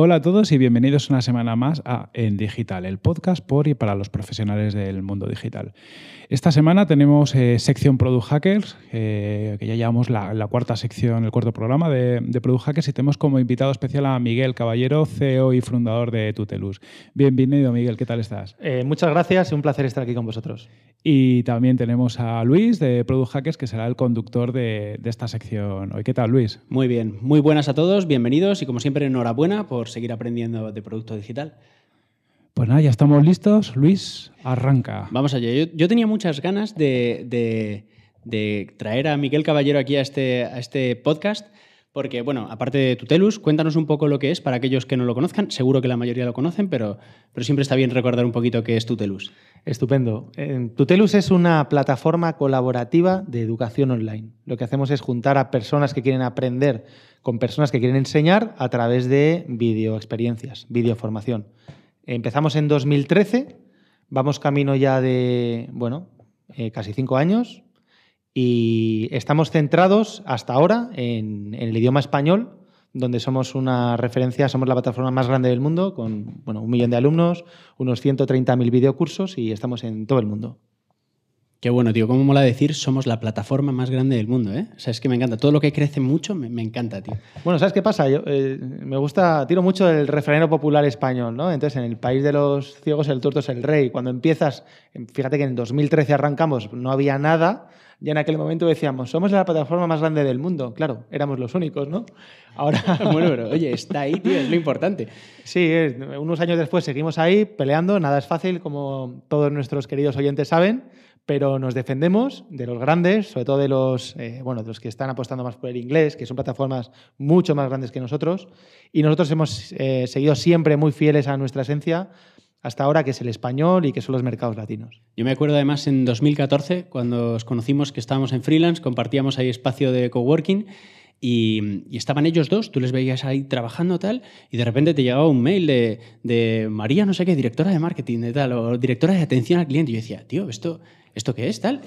Hola a todos y bienvenidos una semana más a En Digital, el podcast por y para los profesionales del mundo digital. Esta semana tenemos eh, sección Product Hackers, eh, que ya llevamos la, cuarta sección, el cuarto programa de, Product Hackers y tenemos como invitado especial a Miguel Caballero, CEO y fundador de Tutelus. Bienvenido Miguel, ¿qué tal estás? Eh, muchas gracias, un placer estar aquí con vosotros. Y también tenemos a Luis de Product Hackers, que será el conductor de, esta sección hoy. ¿Qué tal Luis? Muy bien, muy buenas a todos, bienvenidos y como siempre enhorabuena por seguir aprendiendo de producto digital. Pues nada, ya estamos listos. Luis, arranca. Vamos allá. Yo, tenía muchas ganas de, traer a Miguel Caballero aquí a este, a este podcast porque, bueno, aparte de Tutelus, cuéntanos un poco lo que es para aquellos que no lo conozcan. Seguro que la mayoría lo conocen, pero, pero siempre está bien recordar un poquito qué es Tutelus. Estupendo. Tutelus es una plataforma colaborativa de educación online. Lo que hacemos es juntar a personas que quieren aprender con personas que quieren enseñar a través de videoexperiencias, videoformación. Empezamos en 2013, vamos camino ya de, bueno, eh, casi cinco años y estamos centrados hasta ahora en, el idioma español, donde somos una referencia, somos la plataforma más grande del mundo, con bueno, un millón de alumnos, unos 130.000 videocursos y estamos en todo el mundo. Qué bueno, tío. ¿Cómo mola decir somos la plataforma más grande del mundo? ¿eh? que me encanta. Todo lo que crece mucho me, encanta, tío. Bueno, ¿sabes qué pasa? Yo, eh, me gusta, tiro mucho el refranero popular español, ¿no? Entonces, en el país de los ciegos el torto es el rey. Cuando empiezas, fíjate que en 2013 arrancamos, no había nada ya en aquel momento decíamos, somos la plataforma más grande del mundo. Claro, éramos los únicos, ¿no? Ahora... bueno, pero, oye, está ahí, es lo importante. Sí, unos años después seguimos ahí peleando, nada es fácil, como todos nuestros queridos oyentes saben, pero nos defendemos de los grandes, sobre todo de los, eh, bueno, de los que están apostando más por el inglés, que son plataformas mucho más grandes que nosotros, y nosotros hemos eh, seguido siempre muy fieles a nuestra esencia, hasta ahora, que es el español y que son los mercados latinos. Yo me acuerdo además en 2014, cuando os conocimos que estábamos en freelance, compartíamos ahí espacio de coworking. Y, estaban ellos dos, tú les veías ahí trabajando tal, y de repente te llegaba un mail de, María, no sé qué, directora de marketing de tal, o directora de atención al cliente. Y yo decía, tío, ¿esto, esto qué es tal?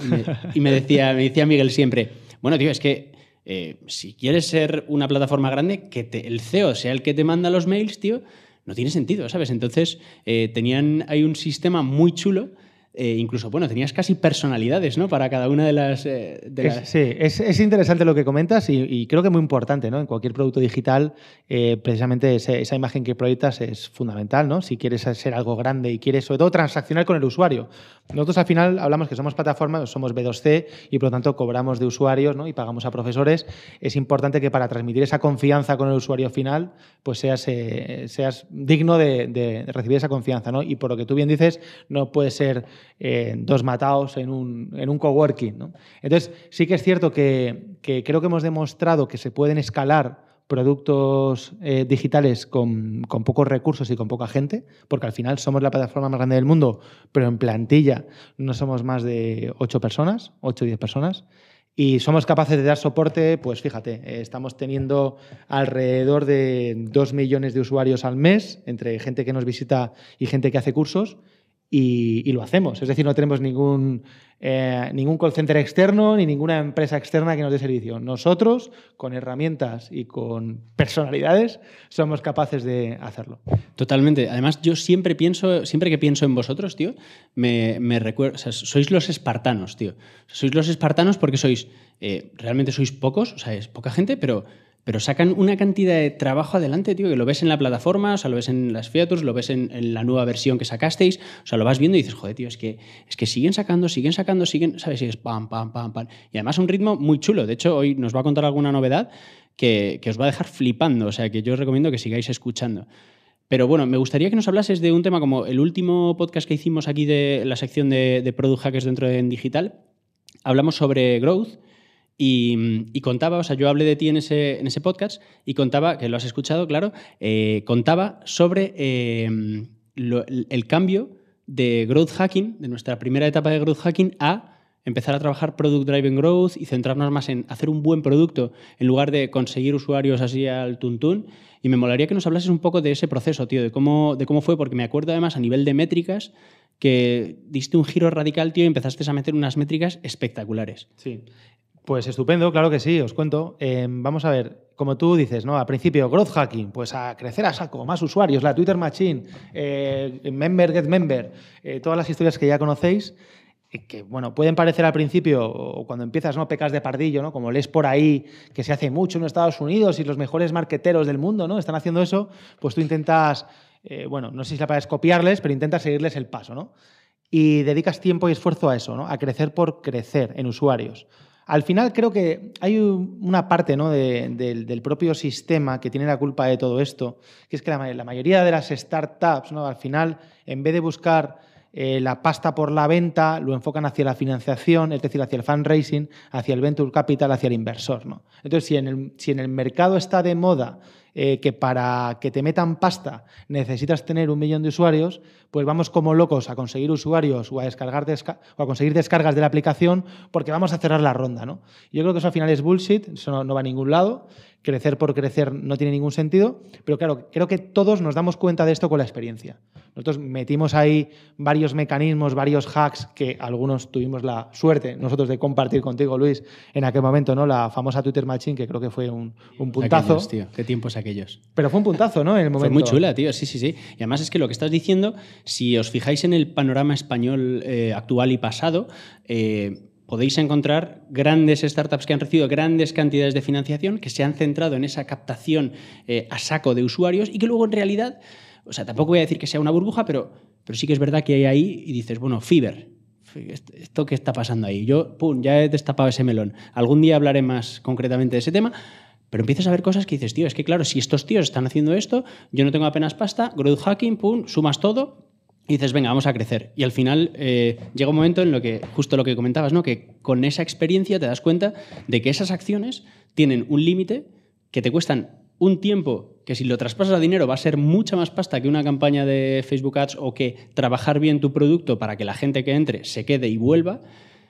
Y me, decía, me decía Miguel siempre, bueno, tío, es que eh, si quieres ser una plataforma grande, que el CEO sea el que te manda los mails, tío, no tiene sentido, ¿sabes? Entonces, eh, tenían hay un sistema muy chulo eh, incluso, bueno, tenías casi personalidades, ¿no? Para cada una de las... Eh, sí, es, interesante lo que comentas y, creo que muy importante, ¿no? En cualquier producto digital, eh, precisamente esa, imagen que proyectas es fundamental, ¿no? Si quieres ser algo grande y quieres, sobre todo, transaccionar con el usuario. Nosotros al final hablamos que somos plataformas somos B2C y por lo tanto cobramos de usuarios, ¿no? Y pagamos a profesores. Es importante que para transmitir esa confianza con el usuario final, pues seas, seas digno de, recibir esa confianza, ¿no? Y por lo que tú bien dices, no puede ser dos mataos en un, en un coworking. Entonces, sí que es cierto que, que, creo que hemos demostrado que se pueden escalar productos eh, digitales con, con, pocos recursos y con poca gente, porque al final somos la plataforma más grande del mundo, pero en plantilla no somos más de 8 personas, 8 o 10 personas, y somos capaces de dar soporte, pues fíjate, eh, estamos teniendo alrededor de 2 millones de usuarios al mes, entre gente que nos visita y gente que hace cursos, y, lo hacemos. Es decir, no tenemos ningún, eh, ningún call center externo ni ninguna empresa externa que nos dé servicio. Nosotros, con herramientas y con personalidades, somos capaces de hacerlo. Totalmente. Además, yo siempre pienso, siempre que pienso en vosotros, tío, me, recuerdo, sois los espartanos, tío. Sois los espartanos porque sois, eh, realmente sois pocos, o sea, es poca gente, pero pero sacan una cantidad de trabajo adelante, tío, que lo ves en la plataforma, o sea, lo ves en las features, lo ves en, la nueva versión que sacasteis, o sea, lo vas viendo y dices, joder, tío, es que, es que siguen sacando, siguen sacando, siguen, ¿sabes? Y es pam, pam, pam, pam. Y además un ritmo muy chulo. De hecho, hoy nos va a contar alguna novedad que, os va a dejar flipando, o sea, que yo os recomiendo que sigáis escuchando. Pero bueno, me gustaría que nos hablases de un tema como el último podcast que hicimos aquí de la sección de, de Product Hackers dentro de Digital. Hablamos sobre growth y, contaba, o sea, yo hablé de ti en ese, podcast y contaba, que lo has escuchado, claro, eh, contaba sobre em, el cambio de growth hacking, de nuestra primera etapa de growth hacking, a empezar a trabajar product driven growth y centrarnos más en hacer un buen producto en lugar de conseguir usuarios así al tuntún. Y me molaría que nos hablases un poco de ese proceso, tío, de cómo, de cómo fue, porque me acuerdo además a nivel de métricas que diste un giro radical, tío, y empezaste a meter unas métricas espectaculares. Sí, pues estupendo, claro que sí, os cuento. Em, vamos a ver, como tú dices, ¿no? Al principio, growth hacking, pues a crecer a saco, más usuarios, la Twitter Machine, eh, Member Get Member, eh, todas las historias que ya conocéis, eh, que bueno, pueden parecer al principio, o cuando empiezas, ¿no? Pecas de pardillo, ¿no? Como lees por ahí que se hace mucho en Estados Unidos y los mejores marqueteros del mundo, ¿no? Están haciendo eso, pues tú intentas, bueno, no sé si la puedes copiarles, pero intentas seguirles el paso, ¿no? Y dedicas tiempo y esfuerzo a eso, ¿no? A crecer por crecer en usuarios. Al final creo que hay una parte ¿no? del propio sistema que tiene la culpa de todo esto, que es que la, mayoría de las startups, ¿no? al final, en vez de buscar eh, la pasta por la venta, lo enfocan hacia la financiación, es decir, hacia el fundraising, hacia el venture capital, hacia el inversor. ¿no? Entonces, si en, el, mercado está de moda eh, que para que te metan pasta necesitas tener un millón de usuarios, pues vamos como locos a conseguir usuarios o a, descargar a conseguir descargas de la aplicación porque vamos a cerrar la ronda. ¿no? Yo creo que eso al final es bullshit, eso no, va a ningún lado, crecer por crecer no tiene ningún sentido, pero claro, creo que todos nos damos cuenta de esto con la experiencia. Nosotros metimos ahí varios mecanismos, varios hacks que algunos tuvimos la suerte nosotros de compartir contigo, Luis, en aquel momento, ¿no? La famosa Twitter Machine, que creo que fue un, puntazo. tío. Qué tiempos aquellos. Pero fue un puntazo, ¿no? En el momento. Fue muy chula, tío, sí, sí, sí. Y además es que lo que estás diciendo si os fijáis en el panorama español eh, actual y pasado, eh, podéis encontrar grandes startups que han recibido grandes cantidades de financiación, que se han centrado en esa captación eh, a saco de usuarios y que luego en realidad, o sea, tampoco voy a decir que sea una burbuja, pero, pero sí que es verdad que hay ahí y dices, bueno, fiber ¿esto qué está pasando ahí? Yo, pum, ya he destapado ese melón. Algún día hablaré más concretamente de ese tema. Pero empiezas a ver cosas que dices, tío, es que claro, si estos tíos están haciendo esto, yo no tengo apenas pasta, growth hacking, pum, sumas todo, y dices, venga, vamos a crecer. Y al final eh, llega un momento en lo que, justo lo que comentabas, ¿no? que con esa experiencia te das cuenta de que esas acciones tienen un límite que te cuestan un tiempo que si lo traspasas a dinero va a ser mucha más pasta que una campaña de Facebook Ads o que trabajar bien tu producto para que la gente que entre se quede y vuelva.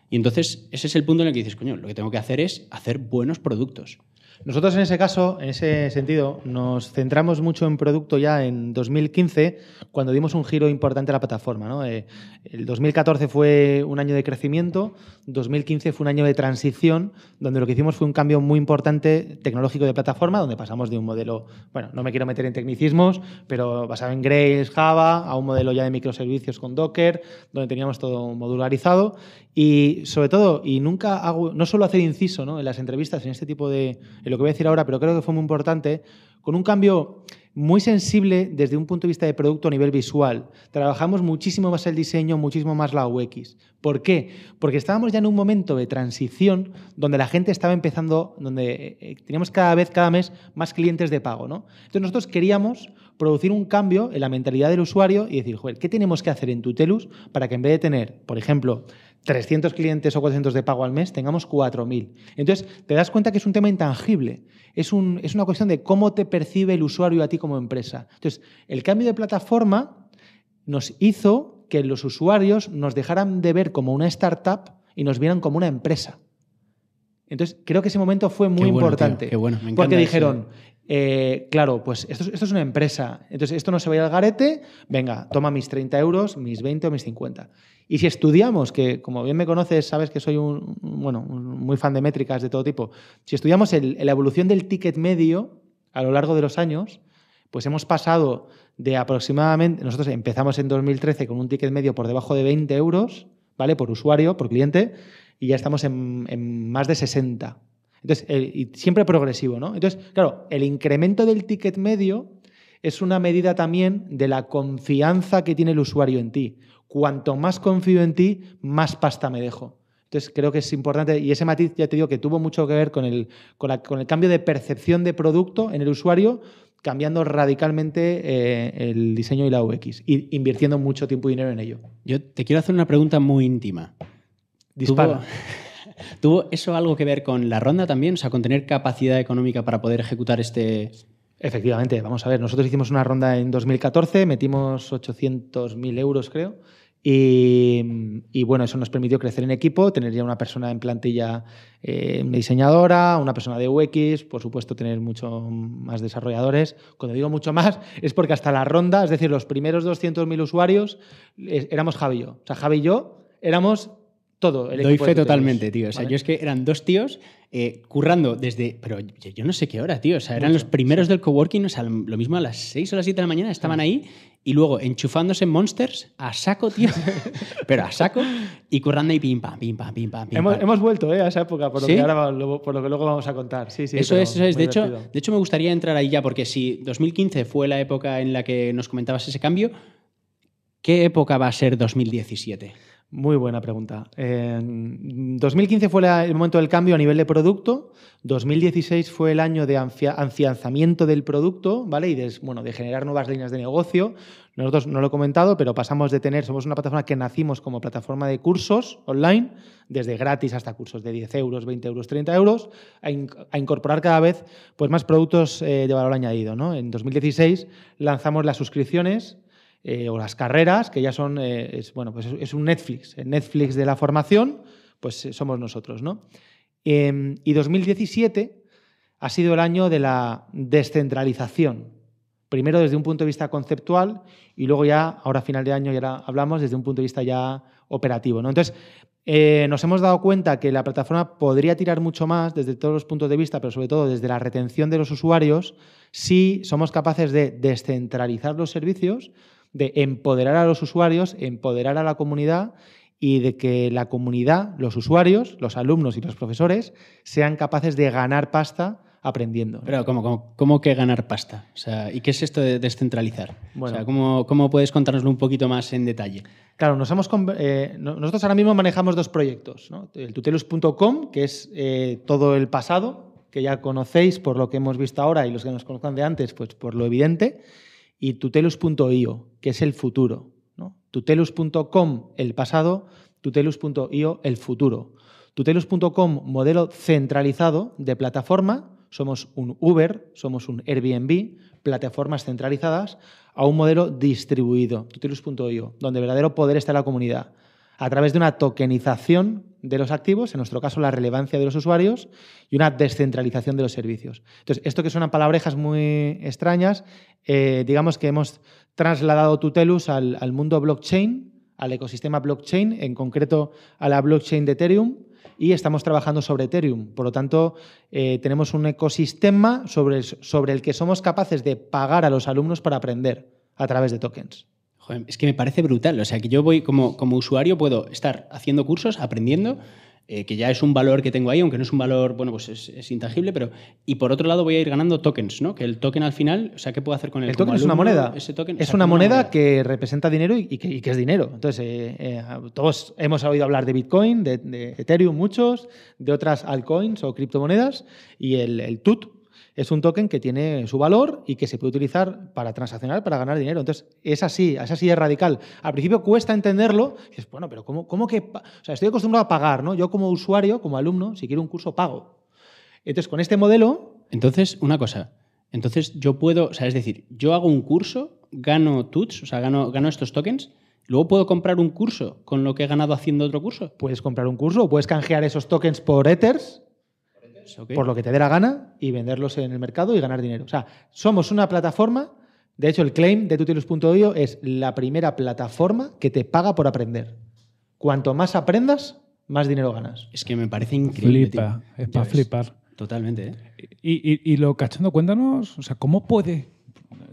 Y entonces ese es el punto en el que dices, coño, lo que tengo que hacer es hacer buenos productos. Nosotros en ese caso, en ese sentido, nos centramos mucho en producto ya en 2015, cuando dimos un giro importante a la plataforma. Eh, el 2014 fue un año de crecimiento, 2015 fue un año de transición, donde lo que hicimos fue un cambio muy importante tecnológico de plataforma, donde pasamos de un modelo, bueno, no me quiero meter en tecnicismos, pero basado en Grails, Java, a un modelo ya de microservicios con Docker, donde teníamos todo modularizado y sobre todo, y nunca hago, no solo hacer inciso ¿no? en las entrevistas, en este tipo de lo que voy a decir ahora, pero creo que fue muy importante, con un cambio muy sensible desde un punto de vista de producto a nivel visual. Trabajamos muchísimo más el diseño, muchísimo más la UX. ¿Por qué? Porque estábamos ya en un momento de transición donde la gente estaba empezando, donde eh, eh, teníamos cada vez, cada mes, más clientes de pago. ¿no? Entonces nosotros queríamos producir un cambio en la mentalidad del usuario y decir, joder, ¿qué tenemos que hacer en Tutelus para que en vez de tener, por ejemplo, 300 clientes o 400 de pago al mes, tengamos 4.000? Entonces, te das cuenta que es un tema intangible, es, una cuestión de cómo te percibe el usuario a ti como empresa. Entonces, el cambio de plataforma nos hizo que los usuarios nos dejaran de ver como una startup y nos vieran como una empresa. Entonces, creo que ese momento fue muy importante. qué bueno, porque dijeron, eh, claro, pues esto, es una empresa. Entonces, esto no se vaya al garete. Venga, toma mis 30 euros, mis 20 o mis 50. Y si estudiamos, que como bien me conoces, sabes que soy un, bueno, muy fan de métricas de todo tipo, si estudiamos la evolución del ticket medio a lo largo de los años, pues hemos pasado de aproximadamente, nosotros empezamos en 2013 con un ticket medio por debajo de 20 euros, ¿vale? Por usuario, por cliente, y ya estamos en, en más de 60 entonces, y siempre progresivo, ¿no? Entonces, claro, el incremento del ticket medio es una medida también de la confianza que tiene el usuario en ti. Cuanto más confío en ti, más pasta me dejo. Entonces, creo que es importante, y ese matiz ya te digo que tuvo mucho que ver con el, con el cambio de percepción de producto en el usuario, cambiando radicalmente eh, el diseño y la UX, y invirtiendo mucho tiempo y dinero en ello. Yo te quiero hacer una pregunta muy íntima. Dispara. ¿Tuvo eso algo que ver con la ronda también? O sea, con tener capacidad económica para poder ejecutar este... Efectivamente, vamos a ver, nosotros hicimos una ronda en 2014, metimos 800.000 euros creo, y, bueno, eso nos permitió crecer en equipo, tener ya una persona en plantilla, eh, diseñadora, una persona de UX, por supuesto, tener mucho más desarrolladores. Cuando digo mucho más, es porque hasta la ronda, es decir, los primeros 200.000 usuarios, eh, éramos Javi y yo. O sea, Javi y yo éramos todo el Doy fe totalmente, tío. O sea, yo es que eran dos tíos eh, currando desde. Pero yo, no sé qué hora, tío. O sea, eran los primeros del coworking. O sea, lo mismo a las 6 o las 7 de la mañana estaban mm. ahí y luego enchufándose en Monsters a saco, tío. pero a saco y currando y pim pam, pim pam, pim pam. hemos, hemos vuelto ¿eh? a esa época, por lo, que ahora, por lo que luego vamos a contar. Sí, sí, eso es, eso es. De hecho, de hecho, me gustaría entrar ahí ya, porque si 2015 fue la época en la que nos comentabas ese cambio, ¿qué época va a ser 2017? Muy buena pregunta. 2015 fue el momento del cambio a nivel de producto. 2016 fue el año de anfianzamiento del producto, ¿vale? Y de, bueno, de generar nuevas líneas de negocio. Nosotros no lo he comentado, pero pasamos de tener, somos una plataforma que nacimos como plataforma de cursos online, desde gratis hasta cursos de 10 euros, 20 euros, 30 euros, a, incorporar cada vez pues, más productos eh, de valor añadido. En 2016 lanzamos las suscripciones eh, o las carreras, que ya son, eh, bueno, pues es un Netflix. El Netflix de la formación, pues eh, somos nosotros, ¿no? Em, y 2017 ha sido el año de la descentralización. Primero desde un punto de vista conceptual y luego ya, ahora a final de año, ya hablamos desde un punto de vista ya operativo. ¿no? Entonces, nos hemos dado cuenta que la plataforma podría tirar mucho más desde todos los puntos de vista, pero sobre todo desde la retención de los usuarios, si somos capaces de descentralizar los servicios, de empoderar a los usuarios, empoderar a la comunidad y de que la comunidad, los usuarios, los alumnos y los profesores sean capaces de ganar pasta aprendiendo. Pero ¿cómo, cómo, cómo que ganar pasta? O sea, ¿Y qué es esto de descentralizar? Bueno, ¿cómo, ¿cómo, puedes contárnoslo un poquito más en detalle? Claro, nos hemos, eh, nosotros ahora mismo manejamos dos proyectos. ¿no? El tutelus.com, que es eh, todo el pasado, que ya conocéis por lo que hemos visto ahora y los que nos conozcan de antes, pues por lo evidente y tutelus.io, que es el futuro. ¿no? Tutelus.com, el pasado, tutelus.io, el futuro. Tutelus.com, modelo centralizado de plataforma, somos un Uber, somos un Airbnb, plataformas centralizadas, a un modelo distribuido, tutelus.io, donde el verdadero poder está en la comunidad a través de una tokenización de los activos, en nuestro caso la relevancia de los usuarios, y una descentralización de los servicios. Entonces, esto que suenan palabrejas muy extrañas, eh, digamos que hemos trasladado Tutelus al, mundo blockchain, al ecosistema blockchain, en concreto a la blockchain de Ethereum, y estamos trabajando sobre Ethereum. Por lo tanto, eh, tenemos un ecosistema sobre el que somos capaces de pagar a los alumnos para aprender a través de tokens es que me parece brutal. O sea, que yo voy como, como usuario, puedo estar haciendo cursos, aprendiendo, eh, que ya es un valor que tengo ahí, aunque no es un valor, bueno, pues es, intangible, pero. Y por otro lado, voy a ir ganando tokens, ¿no? Que el token al final, o sea, ¿qué puedo hacer con el El token es una moneda. es una, moneda que representa dinero y, que, es dinero. Entonces, eh, eh, todos hemos oído hablar de Bitcoin, de, Ethereum, muchos, de otras altcoins o criptomonedas, y el TUT, es un token que tiene su valor y que se puede utilizar para transaccionar, para ganar dinero. Entonces, es así, es así es radical. Al principio cuesta entenderlo, bueno, pero ¿cómo, cómo que...? O sea, estoy acostumbrado a pagar, ¿no? Yo como usuario, como alumno, si quiero un curso, pago. Entonces, con este modelo... Entonces, una cosa, entonces yo puedo, o sea, es decir, yo hago un curso, gano tuts, o sea, gano, gano estos tokens, ¿Luego puedo comprar un curso con lo que he ganado haciendo otro curso? Puedes comprar un curso o puedes canjear esos tokens por Ethers por lo que te dé la gana y venderlos en el mercado y ganar dinero. O sea, somos una plataforma, de hecho el claim de tutelus.io es la primera plataforma que te paga por aprender. Cuanto más aprendas, más dinero ganas. Es que me parece increíble. es para flipar. Totalmente. ¿eh? Y, lo cachando, cuéntanos, o sea, ¿cómo puede?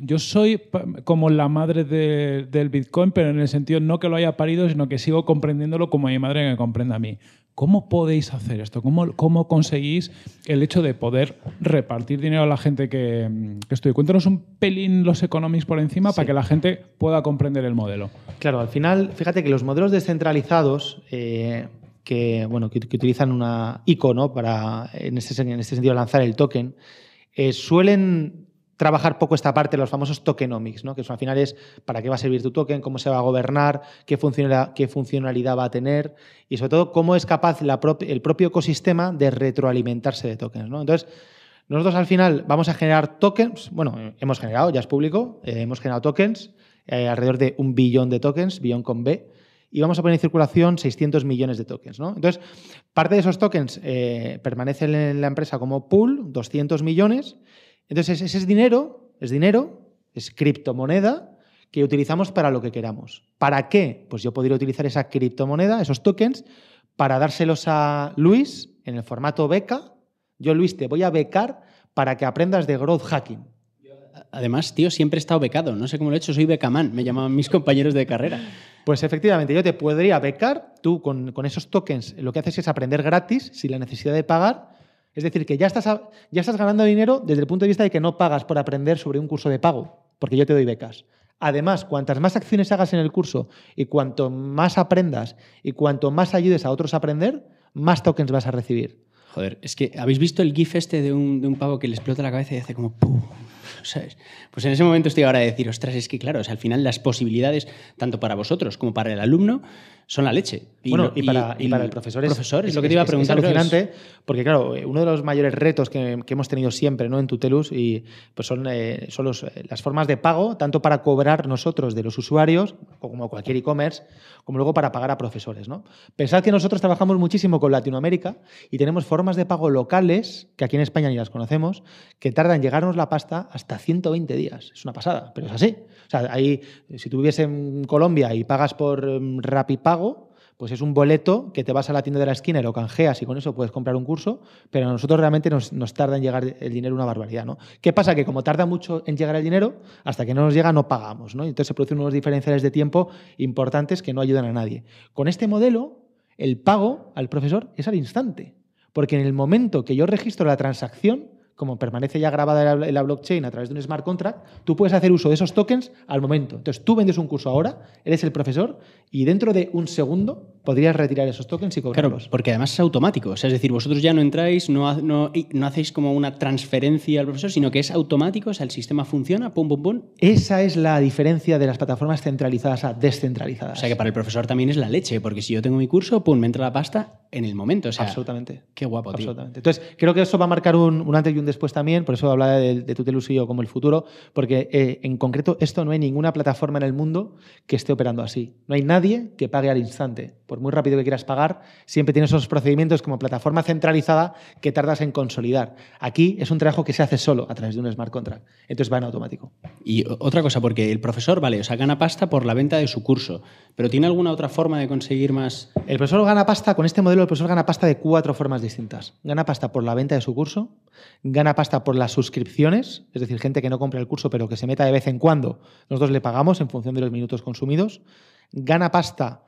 Yo soy como la madre del Bitcoin, pero en el sentido no que lo haya parido, sino que sigo comprendiéndolo como mi madre me comprende a mí. ¿Cómo podéis hacer esto? ¿Cómo, ¿Cómo, conseguís el hecho de poder repartir dinero a la gente que, mm, que estudia? Cuéntanos un pelín los economics por encima para que la gente pueda comprender el modelo. Claro, al final, fíjate que los modelos descentralizados eh, que, bueno, utilizan una ICO para, en este, en este sentido, lanzar el token, eh, suelen trabajar poco esta parte, de los famosos tokenomics, ¿no? que son, al final es para qué va a servir tu token, cómo se va a gobernar, qué, funcionalidad, va a tener y sobre todo cómo es capaz el propio ecosistema de retroalimentarse de tokens. Entonces, nosotros al final vamos a generar tokens, bueno, hemos generado, ya es público, eh, hemos generado tokens, eh, alrededor de un billón de tokens, billón con B, y vamos a poner en circulación 600 millones de tokens. Entonces, parte de esos tokens eh, permanecen en la empresa como pool, 200 millones, entonces, ese es dinero, es dinero, es criptomoneda que utilizamos para lo que queramos. ¿Para qué? Pues yo podría utilizar esa criptomoneda, esos tokens, para dárselos a Luis en el formato beca. Yo, Luis, te voy a becar para que aprendas de growth hacking. Además, tío, siempre he estado becado. No sé cómo lo he hecho, soy becamán, me llamaban mis compañeros de carrera. Pues efectivamente, yo te podría becar. Tú con, con esos tokens lo que haces es aprender gratis, sin la necesidad de pagar es decir, que ya estás, ya estás ganando dinero desde el punto de vista de que no pagas por aprender sobre un curso de pago, porque yo te doy becas. Además, cuantas más acciones hagas en el curso y cuanto más aprendas y cuanto más ayudes a otros a aprender, más tokens vas a recibir. Joder, es que habéis visto el GIF este de un, de pavo que le explota la cabeza y hace como Pues en ese momento estoy ahora a decir, ostras, es que claro, al final las posibilidades, tanto para vosotros como para el alumno, son la leche. Y para, el profesor es, es, lo que te iba a preguntar. Es, alucinante, porque claro, eh, uno de los mayores retos que, hemos tenido siempre ¿no? en Tutelus y, pues son, eh, eh, las formas de pago, tanto para cobrar nosotros de los usuarios, como cualquier e-commerce, como luego para pagar a profesores. ¿no? Pensad que nosotros trabajamos muchísimo con Latinoamérica y tenemos formas de pago locales, que aquí en España ni las conocemos, que tardan en llegarnos la pasta hasta 120 días. Es una pasada, pero es así. O sea, ahí, si tú vives en Colombia y pagas por em, Rapipago, pues es un boleto que te vas a la tienda de la esquina y lo canjeas y con eso puedes comprar un curso, pero a nosotros realmente nos, tarda en llegar el dinero una barbaridad, ¿no? ¿Qué pasa? Que como tarda mucho en llegar el dinero, hasta que no nos llega no pagamos, Entonces se producen unos diferenciales de tiempo importantes que no ayudan a nadie. Con este modelo, el pago al profesor es al instante, porque en el momento que yo registro la transacción, como permanece ya grabada en la blockchain a través de un smart contract, tú puedes hacer uso de esos tokens al momento. Entonces, tú vendes un curso ahora, eres el profesor, y dentro de un segundo podrías retirar esos tokens y cobrarlos. Claro, porque además es automático. es decir, vosotros ya no entráis, no, hacéis como una transferencia al profesor, sino que es automático, o sea, el sistema funciona, pum, pum, pum. Esa es la diferencia de las plataformas centralizadas a descentralizadas. O sea, que para el profesor también es la leche, porque si yo tengo mi curso, pum, me entra la pasta en el momento. absolutamente. Qué guapo, tío. Absolutamente. Entonces, creo que eso va a marcar un, antes y un después también, por eso hablaba de, de Tutelus y yo como el futuro, porque eh, en concreto esto no hay ninguna plataforma en el mundo que esté operando así. No hay nadie que pague al instante muy rápido que quieras pagar, siempre tienes esos procedimientos como plataforma centralizada que tardas en consolidar. Aquí es un trabajo que se hace solo a través de un smart contract. Entonces va en automático. Y otra cosa, porque el profesor, vale, o sea, gana pasta por la venta de su curso, pero ¿tiene alguna otra forma de conseguir más? El profesor gana pasta, con este modelo el profesor gana pasta de cuatro formas distintas. Gana pasta por la venta de su curso, gana pasta por las suscripciones, es decir, gente que no compra el curso pero que se meta de vez en cuando, nosotros le pagamos en función de los minutos consumidos, gana pasta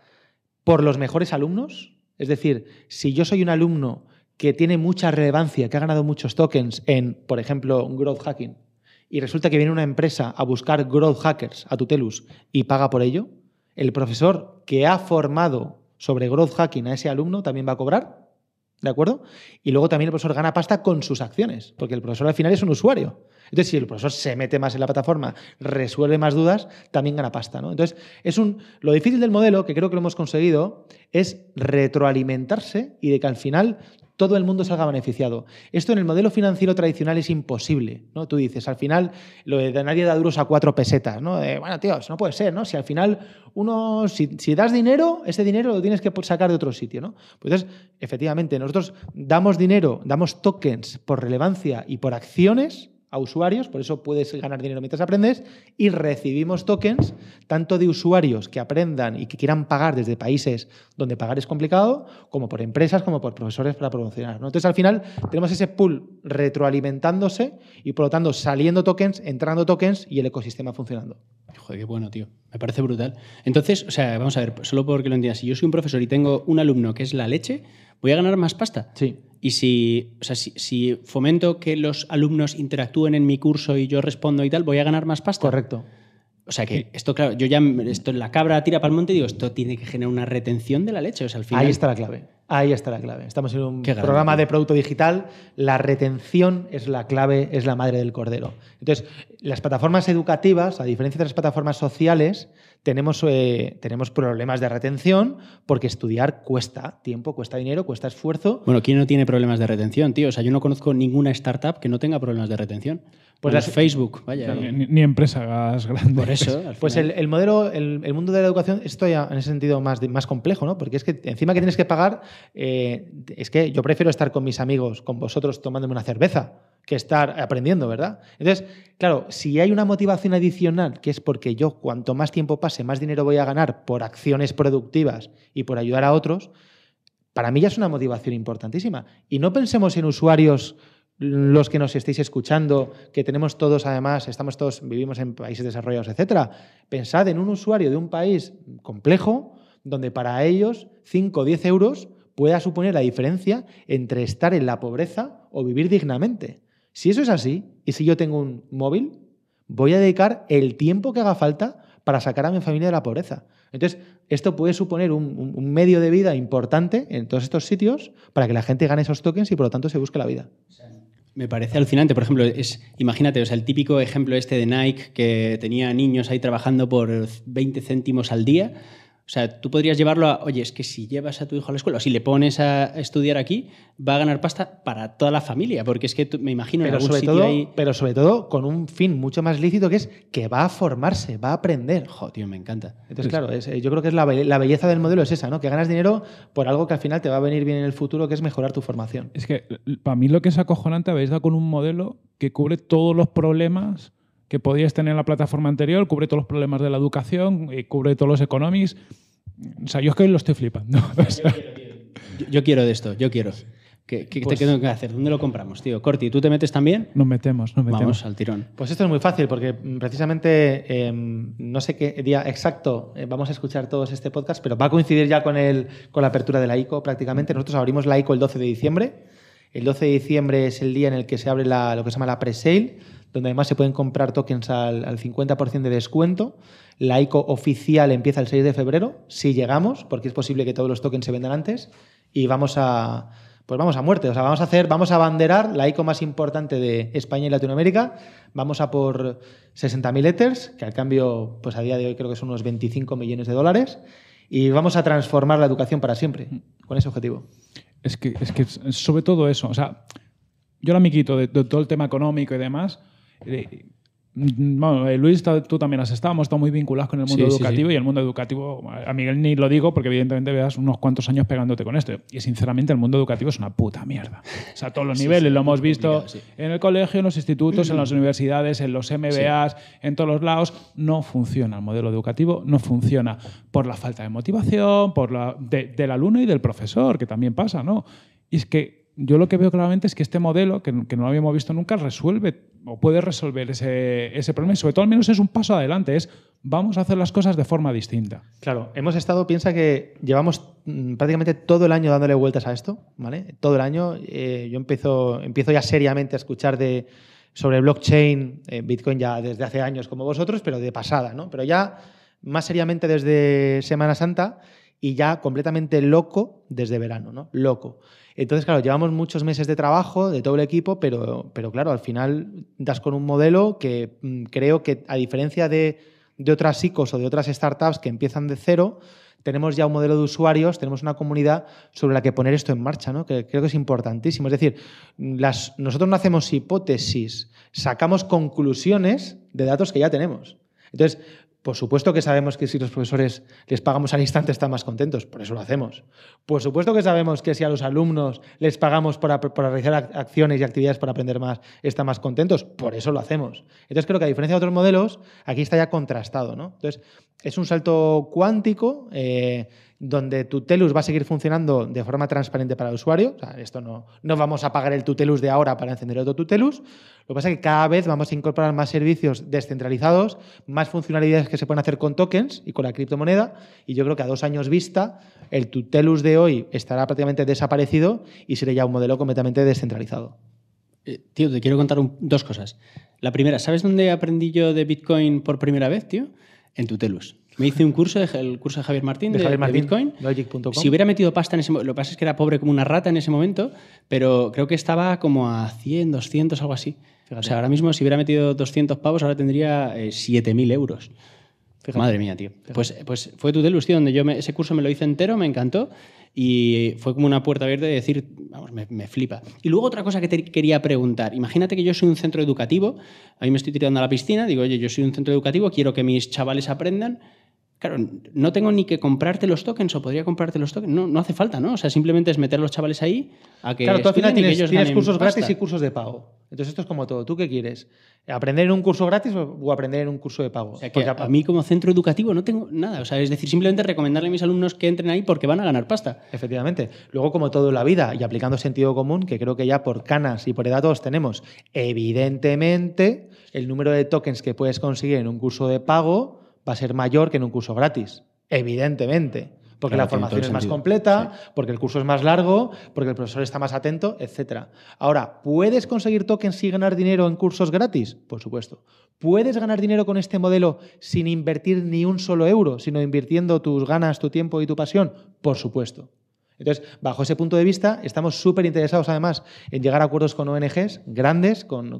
por los mejores alumnos. Es decir, si yo soy un alumno que tiene mucha relevancia, que ha ganado muchos tokens en, por ejemplo, growth hacking, y resulta que viene una empresa a buscar growth hackers a Tutelus y paga por ello, el profesor que ha formado sobre growth hacking a ese alumno también va a cobrar. ¿De acuerdo? Y luego también el profesor gana pasta con sus acciones, porque el profesor al final es un usuario. Entonces, si el profesor se mete más en la plataforma, resuelve más dudas, también gana pasta. ¿no? Entonces, es un, lo difícil del modelo, que creo que lo hemos conseguido, es retroalimentarse y de que al final todo el mundo salga beneficiado. Esto en el modelo financiero tradicional es imposible. ¿no? Tú dices, al final, lo de nadie da duros a cuatro pesetas. ¿no? Eh, bueno, tío, eso no puede ser. ¿no? Si al final uno, si, das dinero, ese dinero lo tienes que sacar de otro sitio. ¿no? Pues entonces, efectivamente, nosotros damos dinero, damos tokens por relevancia y por acciones a usuarios, por eso puedes ganar dinero mientras aprendes, y recibimos tokens tanto de usuarios que aprendan y que quieran pagar desde países donde pagar es complicado, como por empresas, como por profesores para promocionar. Entonces, al final, tenemos ese pool retroalimentándose y, por lo tanto, saliendo tokens, entrando tokens y el ecosistema funcionando. Joder, qué bueno, tío. Me parece brutal. Entonces, o sea, vamos a ver, solo porque lo entiendas, si yo soy un profesor y tengo un alumno que es la leche, voy a ganar más pasta. Sí. Y si, si, fomento que los alumnos interactúen en mi curso y yo respondo y tal, voy a ganar más pasta. Correcto. O sea que esto, claro, yo ya esto, la cabra tira para el monte y digo, esto tiene que generar una retención de la leche. O al final, Ahí está la clave. Ahí está la clave. Estamos en un programa de producto digital. La retención es la clave, es la madre del cordero. Entonces, las plataformas educativas, a diferencia de las plataformas sociales, tenemos, eh, tenemos problemas de retención porque estudiar cuesta tiempo, cuesta dinero, cuesta esfuerzo. Bueno, ¿quién no tiene problemas de retención, tío? O sea, yo no conozco ninguna startup que no tenga problemas de retención. Pues las Facebook, vaya. Eh. Ni, empresas grandes. Por eso. Pues el, modelo, el, mundo de la educación esto ya en ese sentido más, más complejo, ¿no? Porque es que encima que tienes que pagar eh, es que yo prefiero estar con mis amigos, con vosotros tomándome una cerveza, que estar aprendiendo, ¿verdad? Entonces, claro, si hay una motivación adicional, que es porque yo cuanto más tiempo pase, más dinero voy a ganar por acciones productivas y por ayudar a otros, para mí ya es una motivación importantísima. Y no pensemos en usuarios los que nos estéis escuchando, que tenemos todos además, estamos todos, vivimos en países desarrollados, etcétera, pensad en un usuario de un país complejo donde para ellos 5 o 10 euros pueda suponer la diferencia entre estar en la pobreza o vivir dignamente. Si eso es así, y si yo tengo un móvil, voy a dedicar el tiempo que haga falta para sacar a mi familia de la pobreza. Entonces, esto puede suponer un, medio de vida importante en todos estos sitios para que la gente gane esos tokens y por lo tanto se busque la vida. Me parece alucinante. Por ejemplo, es, imagínate, el típico ejemplo este de Nike que tenía niños ahí trabajando por 20 céntimos al día o sea, tú podrías llevarlo a, oye, es que si llevas a tu hijo a la escuela o si le pones a estudiar aquí, va a ganar pasta para toda la familia, porque es que me imagino pero en algún sobre sitio todo, Pero sobre todo con un fin mucho más lícito que es que va a formarse, va a aprender. Joder, tío, me encanta. Entonces, claro, eh, yo creo que es la, la, belleza del modelo es esa, ¿no? Que ganas dinero por algo que al final te va a venir bien en el futuro, que es mejorar tu formación. Es que para mí lo que es acojonante habéis dado con un modelo que cubre todos los problemas que podías tener en la plataforma anterior, cubre todos los problemas de la educación, eh, cubre todos los economics. O sea, yo es que hoy lo estoy flipando. yo, quiero, de esto, yo quiero. ¿Qué, te pues tengo que hacer? ¿Dónde lo compramos, tío? Corti, ¿tú te metes también? Nos metemos, nos metemos. Vamos al tirón. Pues esto es muy fácil porque mm, precisamente em, no sé qué día exacto eh, vamos a escuchar todos este podcast, pero va a coincidir ya con, el, con la apertura de la ICO prácticamente. Nosotros abrimos la ICO el 12 de diciembre. El 12 de diciembre es el día en el que se abre lo que se llama la pre-sale donde además se pueden comprar tokens al, 50% de descuento. La ICO oficial empieza el 6 de febrero, si llegamos, porque es posible que todos los tokens se vendan antes, y vamos a, pues vamos a muerte. O sea, vamos a hacer, vamos a banderar la ICO más importante de España y Latinoamérica. Vamos a por 60.000 Ethers, que al cambio, pues a día de hoy creo que son unos 25 millones de dólares. Y vamos a transformar la educación para siempre, con ese objetivo. Es que, es que sobre todo eso, o sea, yo lo me quito de, todo el tema económico y demás, bueno, eh, Luis, tú también has estado, hemos estado muy vinculados con el mundo educativo y el mundo educativo, a Miguel ni lo digo porque evidentemente veas unos cuantos años pegándote con esto. Y sinceramente el mundo educativo es una puta mierda. O sea, a todos los niveles, lo hemos visto en el colegio, en los institutos, en las universidades, en los MBAs, en todos los lados. No funciona el modelo educativo, no funciona por la falta de motivación, por la, del alumno y del profesor, que también pasa, ¿no? Y es que yo lo que veo claramente es que este modelo, que, no lo habíamos visto nunca, resuelve o puede resolver ese, problema y sobre todo al menos es un paso adelante, es vamos a hacer las cosas de forma distinta. Claro, hemos estado, piensa que llevamos mm, prácticamente todo el año dándole vueltas a esto, ¿vale? Todo el año eh, yo empiezo, empiezo ya seriamente a escuchar de, sobre blockchain, eh, Bitcoin ya desde hace años como vosotros, pero de pasada, ¿no? Pero ya más seriamente desde Semana Santa y ya completamente loco desde verano, ¿no? Loco. Entonces, claro, llevamos muchos meses de trabajo de todo el equipo, pero, pero claro, al final das con un modelo que mm, creo que, a diferencia de, de otras ICOs o de otras startups que empiezan de cero, tenemos ya un modelo de usuarios, tenemos una comunidad sobre la que poner esto en marcha, ¿no? que creo que es importantísimo. Es decir, las, nosotros no hacemos hipótesis, sacamos conclusiones de datos que ya tenemos. Entonces, por supuesto que sabemos que si los profesores les pagamos al instante están más contentos, por eso lo hacemos. Por supuesto que sabemos que si a los alumnos les pagamos para, realizar acciones y actividades para aprender más, están más contentos, por eso lo hacemos. Entonces creo que a diferencia de otros modelos, aquí está ya contrastado. ¿no? Entonces, es un salto cuántico. Eh, donde Tutelus va a seguir funcionando de forma transparente para el usuario. esto no, vamos a pagar el Tutelus de ahora para encender otro Tutelus. Lo que pasa es que cada vez vamos a incorporar más servicios descentralizados, más funcionalidades que se pueden hacer con tokens y con la criptomoneda. Y yo creo que a dos años vista, el Tutelus de hoy estará prácticamente desaparecido y será ya un modelo completamente descentralizado. Eh, tío, te quiero contar dos cosas. La primera, ¿sabes dónde aprendí yo de Bitcoin por primera vez, tío? En Tutelus. Me hice un curso, el curso de Javier Martín, de, Javier Martín, Bitcoin. Si hubiera metido pasta en ese momento, lo que pasa es que era pobre como una rata en ese momento, pero creo que estaba como a 100, 200, algo así. O sea, ahora mismo si hubiera metido 200 pavos, ahora tendría 7.000 eh, euros. Madre mía, tío. Pues, pues fue tu delusión. yo ese curso me lo hice entero, me encantó y fue como una puerta abierta de decir, vamos, me, flipa. Y luego otra cosa que te quería preguntar, imagínate que yo soy un centro educativo, a mí me estoy tirando a la piscina, digo, oye, yo soy un centro educativo, quiero que mis chavales aprendan, Claro, no tengo ni que comprarte los tokens o podría comprarte los tokens. No, no hace falta, ¿no? O sea, simplemente es meter a los chavales ahí a que. Claro, tú al final tienes, ellos cursos gratis y cursos de pago. Entonces, esto es como todo. ¿Tú qué quieres? ¿Aprender en un curso gratis o aprender en un curso de pago? O sea, que a, mí, como centro educativo, no tengo nada. O sea, es decir, simplemente recomendarle a mis alumnos que entren ahí porque van a ganar pasta. Efectivamente. Luego, como todo en la vida, y aplicando sentido común, que creo que ya por canas y por edad todos tenemos, evidentemente, el número de tokens que puedes conseguir en un curso de pago va a ser mayor que en un curso gratis, evidentemente. Porque la formación es más completa, porque el curso es más largo, porque el profesor está más atento, etc. Ahora, ¿puedes conseguir tokens y ganar dinero en cursos gratis? Por supuesto. ¿Puedes ganar dinero con este modelo sin invertir ni un solo euro, sino invirtiendo tus ganas, tu tiempo y tu pasión? Por supuesto. Entonces, bajo ese punto de vista, estamos súper interesados además en llegar a acuerdos con ONGs grandes, con,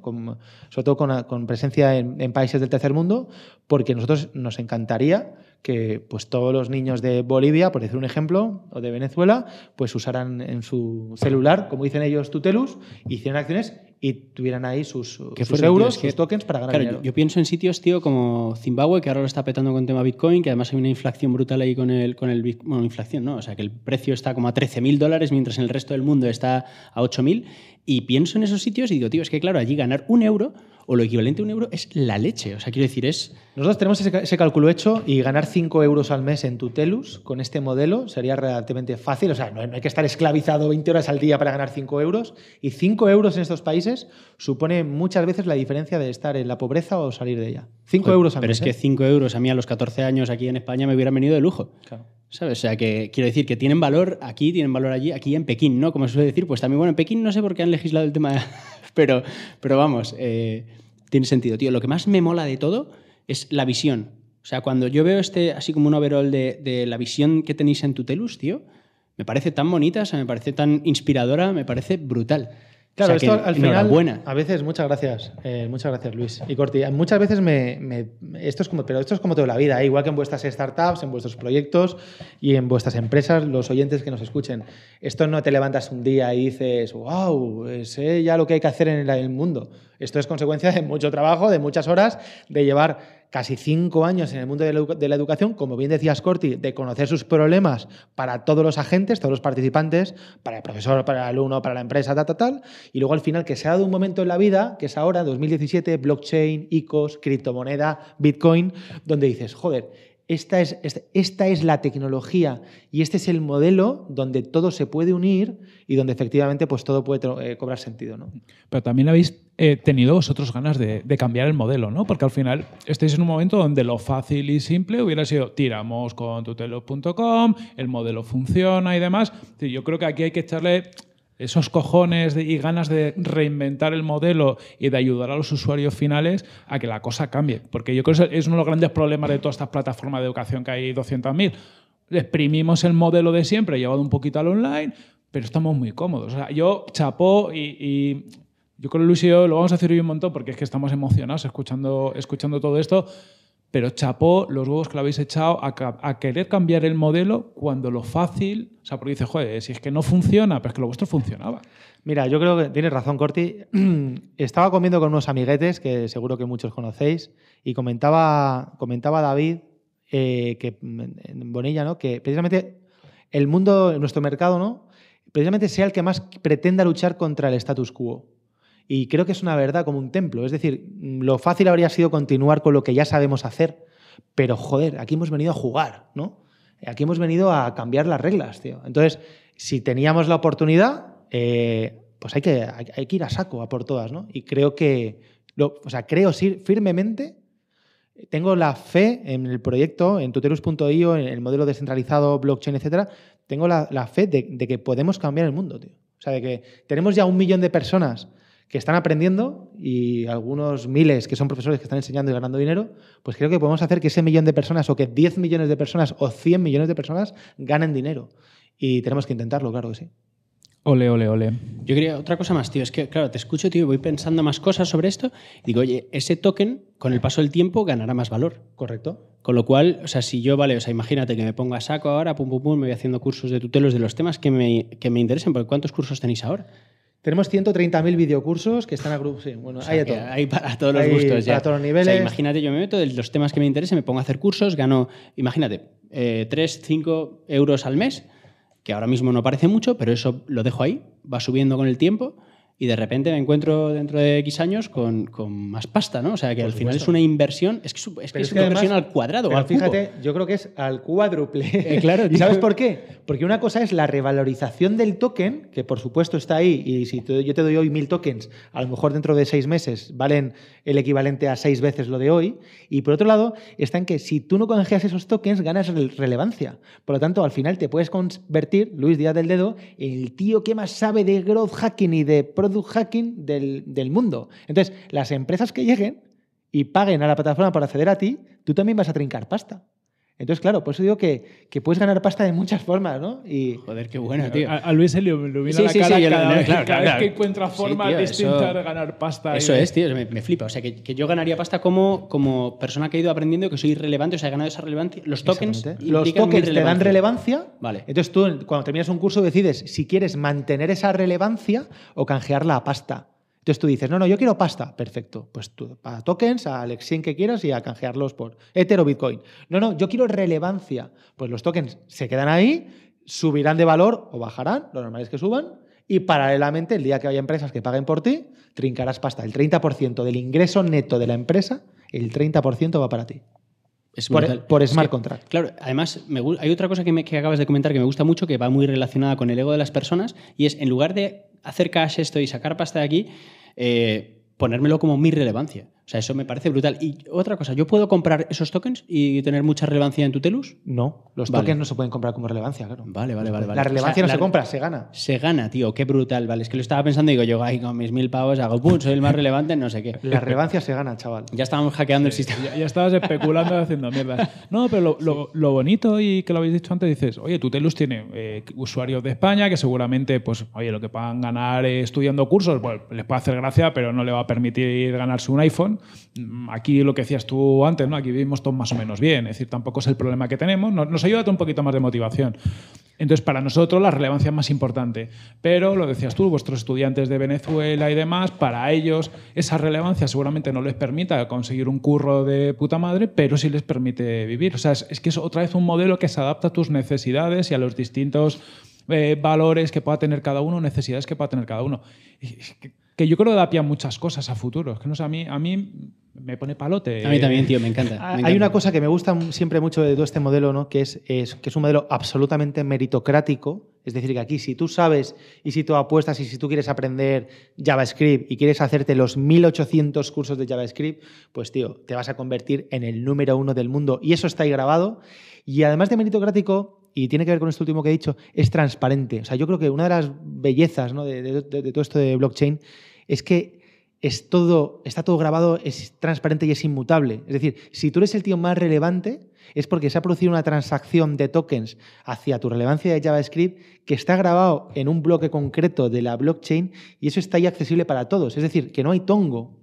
sobre todo con, presencia en, en países del tercer mundo, porque nosotros nos encantaría que pues, todos los niños de Bolivia, por decir un ejemplo, o de Venezuela, pues usaran en su celular, como dicen ellos, Tutelus, hicieran acciones y tuvieran ahí sus, euros, sus tokens para ganar dinero. Yo, pienso en sitios, tío, como Zimbabue, que ahora lo está petando con tema Bitcoin, que además hay una inflación brutal ahí con el, con el Bitcoin. inflación, ¿no? O sea, que el precio está como a 13.000 dólares, mientras en el resto del mundo está a 8.000. Y pienso en esos sitios y digo, tío, es que claro, allí ganar un euro o lo equivalente a un euro es la leche. O sea, quiero decir, es... Nosotros tenemos ese, cálculo hecho y ganar 5 euros al mes en Tutelus con este modelo sería relativamente fácil. O sea, no, hay que estar esclavizado 20 horas al día para ganar 5 euros. Y 5 euros en estos países supone muchas veces la diferencia de estar en la pobreza o salir de ella. 5 euros al pero Pero es que 5 ¿eh? euros a mí a los 14 años aquí en España me hubieran venido de lujo. Claro. ¿Sabes? O sea, que quiero decir que tienen valor aquí, tienen valor allí, aquí en Pekín, ¿no? Como se suele decir, pues también, bueno, en Pekín no sé por qué han legislado el tema, pero, pero vamos, eh, tiene sentido, tío. Lo que más me mola de todo es la visión. O sea, cuando yo veo este, así como un overall de, la visión que tenéis en Tutelus, tío, me parece tan bonita, o sea, me parece tan inspiradora, me parece brutal. Claro, esto al final. A veces, muchas gracias. Eh, muchas gracias, Luis. Y Corti, muchas veces me, Esto es como. Pero esto es como toda la vida, ¿eh? igual que en vuestras startups, en vuestros proyectos y en vuestras empresas, los oyentes que nos escuchen. Esto no te levantas un día y dices, wow, sé ya lo que hay que hacer en el mundo. Esto es consecuencia de mucho trabajo, de muchas horas, de llevar casi cinco años en el mundo de la, educación, como bien decías, Corti, de conocer sus problemas para todos los agentes, todos los participantes, para el profesor, para el alumno, para la empresa, tal, tal, tal. Y luego al final que se ha dado un momento en la vida, que es ahora, 2017, blockchain, ICOs, criptomoneda, Bitcoin, donde dices, joder, esta es, esta es, la tecnología y este es el modelo donde todo se puede unir y donde efectivamente pues, todo puede eh, cobrar sentido. ¿no? Pero también habéis eh, tenido vosotros ganas de, de, cambiar el modelo, ¿no? porque al final estáis en un momento donde lo fácil y simple hubiera sido tiramos con tutelo.com, el modelo funciona y demás. Yo creo que aquí hay que echarle esos cojones y ganas de reinventar el modelo y de ayudar a los usuarios finales a que la cosa cambie. Porque yo creo que es uno de los grandes problemas de todas estas plataformas de educación que hay 200.000. Exprimimos el modelo de siempre, llevado un poquito al online, pero estamos muy cómodos. O sea, yo chapó y, yo creo que Luis y yo lo vamos a hacer hoy un montón porque es que estamos emocionados escuchando, escuchando todo esto. Pero chapó los huevos que le habéis echado a, querer cambiar el modelo cuando lo fácil, o sea, porque dice, joder, si es que no funciona, pero es que lo vuestro funcionaba. Mira, yo creo que tienes razón, Corti. Estaba comiendo con unos amiguetes que seguro que muchos conocéis y comentaba, comentaba David eh, que, en Bonilla, ¿no? que precisamente el mundo, nuestro mercado, ¿no? precisamente sea el que más pretenda luchar contra el status quo. Y creo que es una verdad como un templo. Es decir, mm, lo fácil habría sido continuar con lo que ya sabemos hacer, pero joder, aquí hemos venido a jugar, ¿no? Aquí hemos venido a cambiar las reglas, tío. Entonces, si teníamos la oportunidad, eh, pues hay que, hay, que ir a saco, a por todas, ¿no? Y creo que, lo, o sea, creo firmemente, tengo la fe en el proyecto, en tuterus.io, en el modelo descentralizado, blockchain, etcétera. Tengo la, fe de, de que podemos cambiar el mundo, tío. O sea, de que tenemos ya un millón de personas que están aprendiendo y algunos miles que son profesores que están enseñando y ganando dinero, pues creo que podemos hacer que ese millón de personas o que 10 millones de personas o 100 millones de personas ganen dinero. Y tenemos que intentarlo, claro que sí. Ole, ole, ole. Yo quería otra cosa más, tío. Es que, claro, te escucho, tío, y voy pensando más cosas sobre esto. digo, oye, ese token, con el paso del tiempo, ganará más valor. Correcto. Con lo cual, o sea, si yo, vale, o sea, imagínate que me pongo a saco ahora, pum, pum, pum, me voy haciendo cursos de tutelos de los temas que me, que me interesen, porque ¿cuántos cursos tenéis ahora? Tenemos 130.000 videocursos que están a Sí, bueno, hay de para todos los gustos ya. Para todos los niveles. imagínate, yo me meto en los temas que me interesen, me pongo a hacer cursos, gano, imagínate, 3, eh, 5 euros al mes, que ahora mismo no parece mucho, pero eso lo dejo ahí, va subiendo con el tiempo y de repente me encuentro dentro de X años con, más pasta, ¿no? O sea, que al final es una inversión, es que es, una inversión al cuadrado. Al fíjate, yo creo que es al cuádruple. Eh, claro. ¿Y sabes por qué? Porque una cosa es la revalorización del token, que por supuesto está ahí, y si yo te doy hoy mil tokens, a lo mejor dentro de seis meses valen el equivalente a seis veces lo de hoy, y por otro lado está en que si tú no canjeas esos tokens, ganas relevancia. Por lo tanto, al final te puedes convertir, Luis Díaz del Dedo, en el tío que más sabe de growth hacking y de product hacking del, del mundo. Entonces, las empresas que lleguen y paguen a la plataforma para acceder a ti, tú también vas a trincar pasta. Entonces, claro, por eso digo que, que puedes ganar pasta de muchas formas, ¿no? Y, Joder, qué bueno, tío. A, Luis se le ilumina sí, la cara cada, vez, que encuentra formas distintas de ganar pasta. Eso es, tío, me, me, flipa. O sea, que, que, yo ganaría pasta como, como persona que ha ido aprendiendo que soy relevante, o sea, he ganado esa relevancia. Los tokens Los tokens te dan relevancia. Vale. Entonces tú, cuando terminas un curso, decides si quieres mantener esa relevancia o canjearla a pasta. Entonces tú dices, no, no, yo quiero pasta. Perfecto. Pues tú, a tokens, a Alexin que quieras y a canjearlos por Ether o Bitcoin. No, no, yo quiero relevancia. Pues los tokens se quedan ahí, subirán de valor o bajarán, lo normal es que suban. Y paralelamente, el día que haya empresas que paguen por ti, trincarás pasta. El 30% del ingreso neto de la empresa, el 30% va para ti. Es por, por, smart contract. Claro, además hay otra cosa que, me, acabas de comentar que me gusta mucho, que va muy relacionada con el ego de las personas, y es en lugar de hacer cash esto y sacar pasta de aquí, eh, ponérmelo como mi relevancia. O sea, eso me parece brutal. Y otra cosa, ¿yo puedo comprar esos tokens y tener mucha relevancia en Tutelus? No, los tokens no se pueden comprar como relevancia, claro. Vale, vale, vale. vale. La relevancia no se compra, se gana. Se gana, tío, qué brutal. Vale, es que lo estaba pensando y digo yo, ay, con mis mil pavos hago, pum, soy el más relevante, no sé qué. La relevancia se gana, chaval. Ya estábamos hackeando el sistema. Ya, estabas especulando haciendo mierda. No, pero lo, bonito y que lo habéis dicho antes, dices, oye, Tutelus tiene eh, usuarios de España que seguramente, pues, oye, lo que puedan ganar eh, estudiando cursos, pues les puede hacer gracia, pero no le va a permitir ganarse un iPhone. Mm, aquí lo que decías tú antes, ¿no? Aquí vivimos todos más o menos bien, es decir, tampoco es el problema que tenemos, nos, ayuda un poquito más de motivación. Entonces, para nosotros la relevancia es más importante. Pero, lo decías tú, vuestros estudiantes de Venezuela y demás, para ellos esa relevancia seguramente no les permita conseguir un curro de puta madre, pero sí les permite vivir. O sea, es, que es otra vez un modelo que se adapta a tus necesidades y a los distintos eh, valores que pueda tener cada uno, necesidades que pueda tener cada uno. Y, que yo creo que da pie a muchas cosas a futuro. Es que no sé, a mí, a mí me pone palote. A mí también, tío, me encanta. Hay una cosa que me gusta siempre mucho de todo este modelo, ¿no? Que es, que es un modelo absolutamente meritocrático. Es decir, que aquí si tú sabes y si tú apuestas y si tú quieres aprender JavaScript y quieres hacerte los 1800 cursos de JavaScript, pues tío, te vas a convertir en el número uno del mundo. Y eso está ahí grabado. Y además de meritocrático, y tiene que ver con esto último que he dicho, es transparente. O sea, yo creo que una de las bellezas de todo esto de blockchain es que es todo, está todo grabado, es transparente y es inmutable. Es decir, si tú eres el tío más relevante, es porque se ha producido una transacción de tokens hacia tu relevancia de JavaScript que está grabado en un bloque concreto de la blockchain y eso está ahí accesible para todos. Es decir, que no hay tongo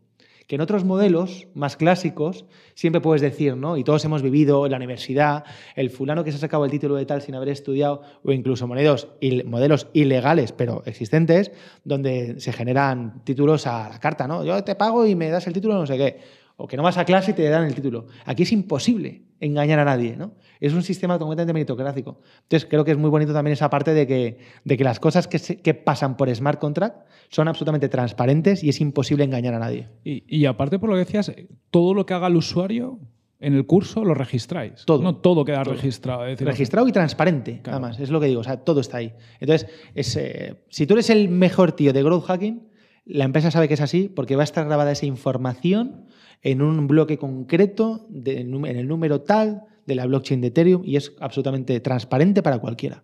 que en otros modelos más clásicos siempre puedes decir, ¿no? Y todos hemos vivido en la universidad, el fulano que se ha sacado el título de tal sin haber estudiado, o incluso modelos, modelos ilegales, pero existentes, donde se generan títulos a la carta, ¿no? Yo te pago y me das el título, no sé qué o que no vas a clase y te dan el título. Aquí es imposible engañar a nadie, ¿no? Es un sistema completamente meritocrático. Entonces, creo que es muy bonito también esa parte de que, de que las cosas que, pasan por smart contract son absolutamente transparentes y es imposible engañar a nadie. Y, aparte, por lo que decías, todo lo que haga el usuario en el curso lo registráis. Todo. No todo queda registrado. registrado y transparente, nada más. Es lo que digo. O sea, todo está ahí. Entonces, eh, si tú eres el mejor tío de growth hacking, la empresa sabe que es así porque va a estar grabada esa información en un bloque concreto, en el número tal de la blockchain de Ethereum y es absolutamente transparente para cualquiera.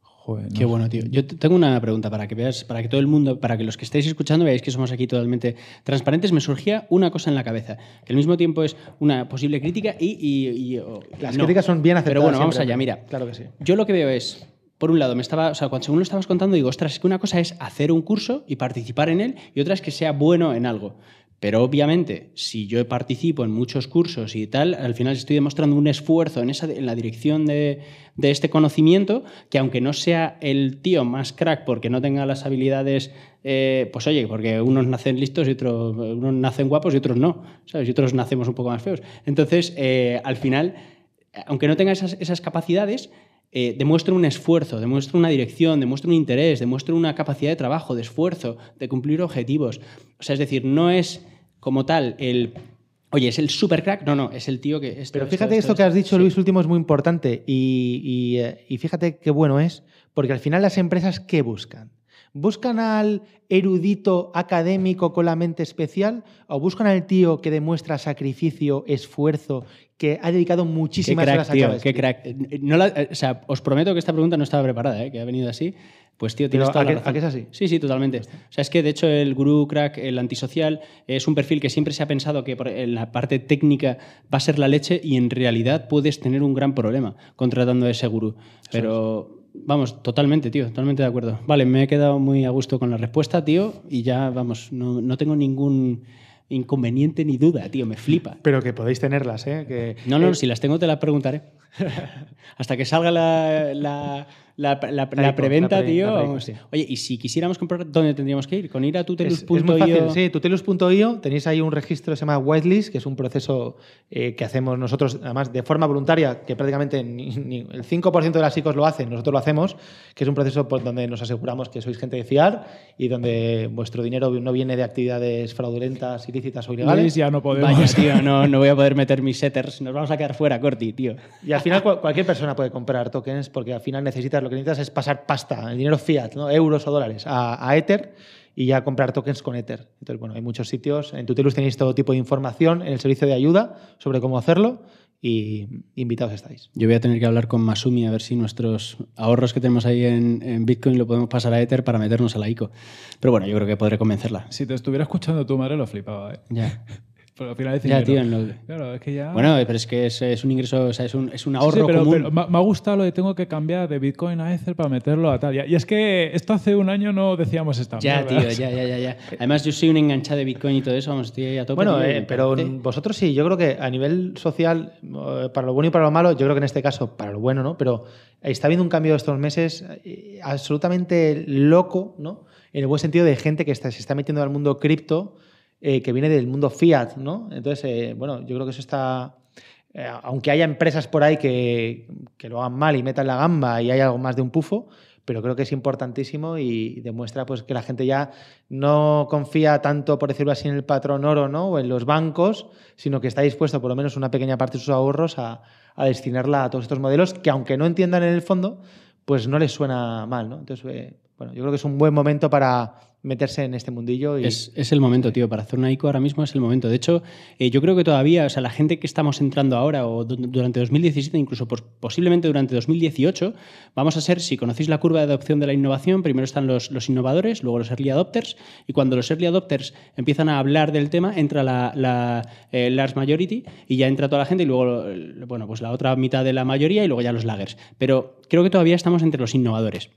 Joder, Qué bueno, tío. Yo tengo una pregunta para que veas, para que todo el mundo, para que los que estéis escuchando veáis que somos aquí totalmente transparentes. Me surgía una cosa en la cabeza, que al mismo tiempo es una posible crítica y. Las críticas son bien aceptadas. Pero bueno, vamos allá, mira. Claro que sí. Yo lo que veo es por un lado, me estaba, o cuando según lo estabas contando, digo, ostras, es que una cosa es hacer un curso y participar en él, y otra es que sea bueno en algo. Pero obviamente, si yo participo en muchos cursos y tal, al final estoy demostrando un esfuerzo en, esa, en la dirección de, este conocimiento, que aunque no sea el tío más crack porque no tenga las habilidades eh, pues oye, porque unos nacen listos y otros, unos nacen guapos y otros no, ¿sabes? Y otros nacemos un poco más feos. Entonces, eh, al final, aunque no tenga esas, esas capacidades, eh, demuestre un esfuerzo, demuestra una dirección, demuestra un interés, demuestra una capacidad de trabajo, de esfuerzo, de cumplir objetivos. O sea, es decir, no es como tal el Oye, ¿es el super crack? No, no, es el tío que... Pero fíjate esto, que has dicho, Luis, último es muy importante y, eh, y, fíjate qué bueno es, porque al final las empresas, ¿qué buscan? ¿Buscan al erudito académico con la mente especial o buscan al tío que demuestra sacrificio, esfuerzo, que ha dedicado muchísimas horas a la No la, eh, o sea, os prometo que esta pregunta no estaba preparada, eh, que ha venido así. Pues tío, tienes toda la razón. ¿a que es así? Sí, sí, totalmente. O sea, es que de hecho el gurú crack, el antisocial, es un perfil que siempre se ha pensado que en la parte técnica va a ser la leche y en realidad puedes tener un gran problema contratando a ese gurú. Pero Vamos, totalmente, tío, totalmente de acuerdo. Vale, me he quedado muy a gusto con la respuesta, tío, y ya, vamos, no, tengo ningún inconveniente ni duda, tío, me flipa. Pero que podéis tenerlas, ¿eh? Que, no, no, eh, si las tengo te las preguntaré. Hasta que salga la, la, preventa, tío. Oye, y si quisiéramos comprar, ¿dónde tendríamos que ir? Con ir a tutelus.io. Sí, tutelus.io. Tenéis ahí un registro que se llama whitelist, que es un proceso eh, que hacemos nosotros, además de forma voluntaria, que prácticamente ni, el 5% de las chicos lo hacen, nosotros lo hacemos, que es un proceso por pues, donde nos aseguramos que sois gente de fiar y donde vuestro dinero no viene de actividades fraudulentas, ilícitas o ilegales. ya no podemos. tío, no, no voy a poder meter mis setters. Nos vamos a quedar fuera, Corti, tío. Y al final cualquier persona puede comprar tokens porque al final necesitas lo necesitas es pasar pasta, el dinero fiat, euros o dólares, a, Ether y ya comprar tokens con Ether. Entonces, bueno, hay muchos sitios. En Tutelus tenéis todo tipo de información en el servicio de ayuda sobre cómo hacerlo y invitados estáis. Yo voy a tener que hablar con Masumi a ver si nuestros ahorros que tenemos ahí en, Bitcoin lo podemos pasar a Ether para meternos a la ICO. Pero bueno, yo creo que podré convencerla. Si te estuviera escuchando tu madre lo flipaba, ¿eh? Ya. Pero al final es que Bueno, pero es que es, un ingreso, es un, ahorro pero, común. me ha gustado lo de tengo que cambiar de Bitcoin a Ether para meterlo a tal. Y es que esto hace un año no decíamos esta. Ya, tío, ya, ya, ya, ya. Además, yo soy un enganchado de Bitcoin y todo eso, Bueno, eh, pero vosotros sí, yo creo que a nivel social, eh, para lo bueno y para lo malo, yo creo que en este caso, para lo bueno, ¿no? Pero está habiendo un cambio estos meses eh, absolutamente loco, ¿no? En el buen sentido de gente que está, se está metiendo al mundo cripto eh, que viene del mundo fiat, ¿no? Entonces, eh, bueno, yo creo que eso está... Eh, aunque haya empresas por ahí que, lo hagan mal y metan la gamba y hay algo más de un pufo, pero creo que es importantísimo y demuestra pues, que la gente ya no confía tanto, por decirlo así, en el patrón oro ¿no? o en los bancos, sino que está dispuesto por lo menos una pequeña parte de sus ahorros a, destinarla a todos estos modelos que aunque no entiendan en el fondo, pues no les suena mal. ¿no? Entonces, bueno, yo creo que es un buen momento para meterse en este mundillo. Y... Es, el momento, tío, para hacer una ICO ahora mismo es el momento. De hecho, eh, yo creo que todavía, o sea, la gente que estamos entrando ahora o durante 2017, incluso posiblemente durante 2018, vamos a ser, si conocéis la curva de adopción de la innovación, primero están los, los innovadores, luego los early adopters, y cuando los early adopters empiezan a hablar del tema, entra la, la eh, large majority y ya entra toda la gente y luego, bueno, pues la otra mitad de la mayoría y luego ya los laggers. Pero creo que todavía estamos entre los innovadores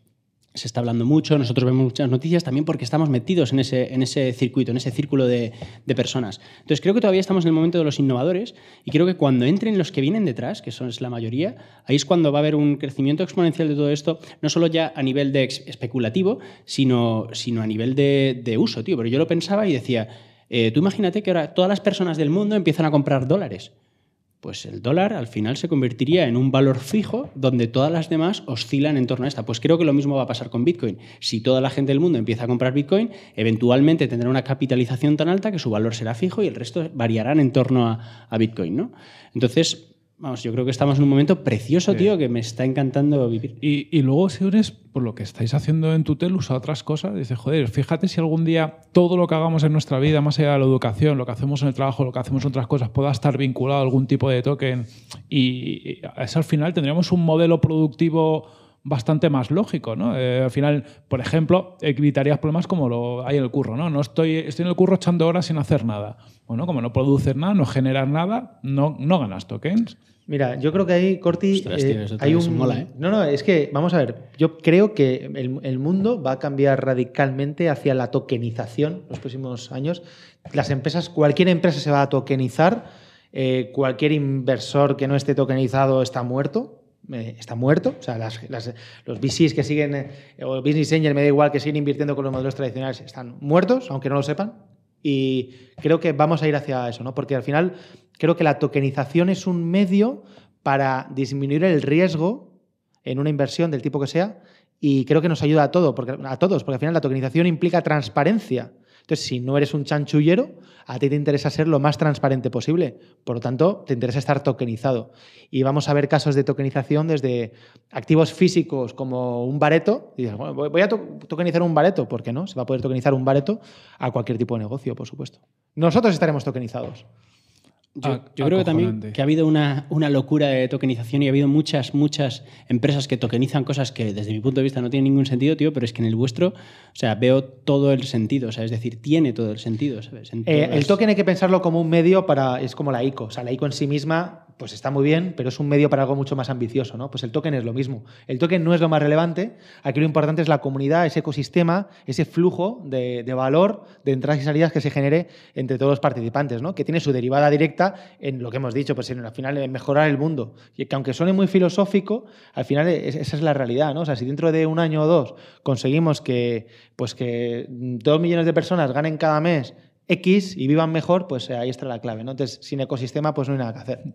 se está hablando mucho, nosotros vemos muchas noticias también porque estamos metidos en ese, en ese circuito, en ese círculo de, personas. Entonces creo que todavía estamos en el momento de los innovadores y creo que cuando entren los que vienen detrás, que son es la mayoría, ahí es cuando va a haber un crecimiento exponencial de todo esto, no solo ya a nivel de especulativo, sino, sino a nivel de, uso, tío. Pero yo lo pensaba y decía, eh, tú imagínate que ahora todas las personas del mundo empiezan a comprar dólares pues el dólar al final se convertiría en un valor fijo donde todas las demás oscilan en torno a esta. Pues creo que lo mismo va a pasar con Bitcoin. Si toda la gente del mundo empieza a comprar Bitcoin, eventualmente tendrá una capitalización tan alta que su valor será fijo y el resto variarán en torno a, Bitcoin. ¿no? Entonces, Vamos, yo creo que estamos en un momento precioso, tío, que me está encantando vivir. Y, y luego, eres, por lo que estáis haciendo en tutel, a otras cosas, Dices, joder, fíjate si algún día todo lo que hagamos en nuestra vida, más allá de la educación, lo que hacemos en el trabajo, lo que hacemos en otras cosas, pueda estar vinculado a algún tipo de token. Y, al final tendríamos un modelo productivo bastante más lógico, ¿no? Eh, al final, por ejemplo, evitarías problemas como lo hay en el curro, ¿no? No estoy, estoy en el curro echando horas sin hacer nada. Bueno, como no produces nada, no generas nada, no, no ganas tokens. Mira, yo creo que ahí, Corti, eh, hay un... Mola, ¿eh? No, no, es que, vamos a ver, yo creo que el, mundo va a cambiar radicalmente hacia la tokenización los próximos años. Las empresas, cualquier empresa se va a tokenizar, cualquier inversor que no esté tokenizado está muerto, está muerto. O sea, los VCs que siguen, eh, o o Business Angels, me da igual, que siguen invirtiendo con los modelos tradicionales, están muertos, aunque no lo sepan. Y creo que vamos a ir hacia eso, ¿no? Porque al final creo que la tokenización es un medio para disminuir el riesgo en una inversión del tipo que sea y creo que nos ayuda a todo, a todos, porque al final la tokenización implica transparencia. Entonces, si no eres un chanchullero, a ti te interesa ser lo más transparente posible. Por lo tanto, te interesa estar tokenizado. Y vamos a ver casos de tokenización desde activos físicos como un bareto. Y dices, bueno, voy a tokenizar un bareto, ¿por qué no? Se va a poder tokenizar un bareto a cualquier tipo de negocio, por supuesto. Nosotros estaremos tokenizados. Ah, yo, creo que también que ha habido una, locura de tokenización y ha habido muchas, muchas empresas que tokenizan cosas que desde mi punto de vista no tienen ningún sentido, tío, pero es que en el vuestro, o sea, veo todo el sentido, o sea, es decir, tiene todo el sentido, eh, El token hay que pensarlo como un medio para, es como la ICO, o sea, la ICO en sí misma pues está muy bien, pero es un medio para algo mucho más ambicioso, ¿no? Pues el token es lo mismo. El token no es lo más relevante, aquí lo importante es la comunidad, ese ecosistema, ese flujo de, valor de entradas y salidas que se genere entre todos los participantes, ¿no? Que tiene su derivada directa en lo que hemos dicho, pues en, al final en mejorar el mundo. Y que aunque suene muy filosófico, al final esa es la realidad, ¿no? O sea, si dentro de un año o dos conseguimos que, pues que dos millones de personas ganen cada mes X y vivan mejor, pues eh, ahí está la clave. Entonces, sin ecosistema, pues no hay nada que hacer.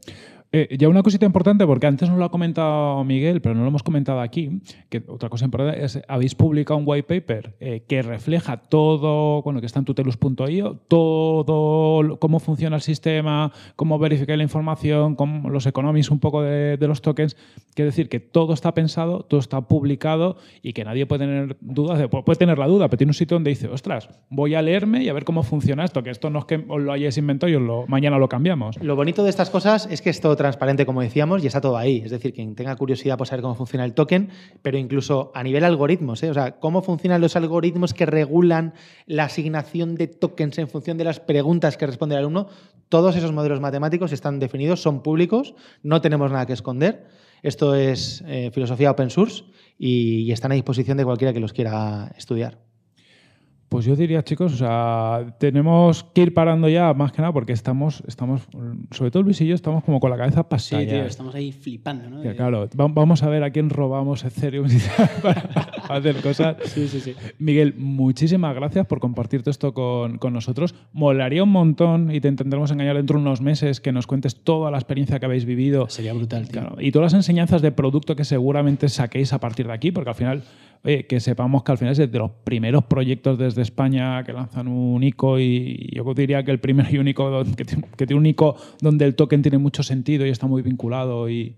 Eh, ya una cosita importante, porque antes nos lo ha comentado Miguel, pero no lo hemos comentado aquí, que otra cosa importante es, habéis publicado un white paper eh, que refleja todo, bueno, que está en tutelus.io, todo cómo funciona el sistema, cómo verificar la información, cómo los economies un poco de, de los tokens. Quiere decir que todo está pensado, todo está publicado y que nadie puede tener dudas, puede tener la duda, pero tiene un sitio donde dice, ostras, voy a leerme y a ver cómo funciona esto, que esto no es que os lo hayáis inventado y lo, mañana lo cambiamos. Lo bonito de estas cosas es que es todo transparente, como decíamos, y está todo ahí. Es decir, quien tenga curiosidad por saber cómo funciona el token, pero incluso a nivel algoritmos, ¿eh? o sea, cómo funcionan los algoritmos que regulan la asignación de tokens en función de las preguntas que responde el alumno, todos esos modelos matemáticos están definidos, son públicos, no tenemos nada que esconder. Esto es eh, filosofía open source y están a disposición de cualquiera que los quiera estudiar. Pues yo diría, chicos, o sea, tenemos que ir parando ya, más que nada, porque estamos, estamos sobre todo Luis y estamos como con la cabeza pasada. Sí, estamos ahí flipando, ¿no? claro, vamos a ver a quién robamos Ethereum para, hacer cosas. Sí, sí, sí. Miguel, muchísimas gracias por compartirte esto con, nosotros. Molaría un montón y te intentaremos engañar dentro de unos meses que nos cuentes toda la experiencia que habéis vivido. Sería brutal, y todas las enseñanzas de producto que seguramente saquéis a partir de aquí, porque al final, que sepamos que al final es de los primeros proyectos desde España que lanzan un ICO y yo diría que el primer y único que tiene, que un ICO donde el token tiene mucho sentido y está muy vinculado y